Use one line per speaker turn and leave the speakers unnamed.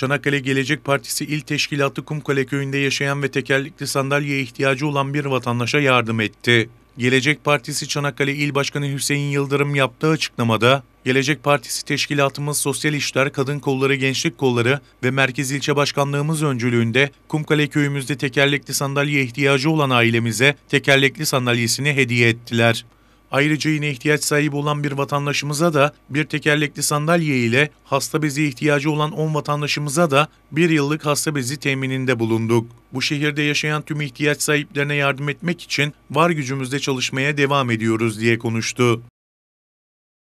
Çanakkale Gelecek Partisi İl Teşkilatı Kumkale Köyü'nde yaşayan ve tekerlekli sandalyeye ihtiyacı olan bir vatandaşa yardım etti. Gelecek Partisi Çanakkale İl Başkanı Hüseyin Yıldırım yaptığı açıklamada, Gelecek Partisi teşkilatımız Sosyal İşler, Kadın Kolları, Gençlik Kolları ve Merkez İlçe Başkanlığımız öncülüğünde Kumkale köyümüzde tekerlekli sandalye ihtiyacı olan ailemize tekerlekli sandalyesini hediye ettiler. Ayrıca yine ihtiyaç sahibi olan bir vatandaşımıza da bir tekerlekli sandalye ile hasta bezi ihtiyacı olan 10 vatandaşımıza da bir yıllık hasta bezi temininde bulunduk. Bu şehirde yaşayan tüm ihtiyaç sahiplerine yardım etmek için var gücümüzle çalışmaya devam ediyoruz diye konuştu.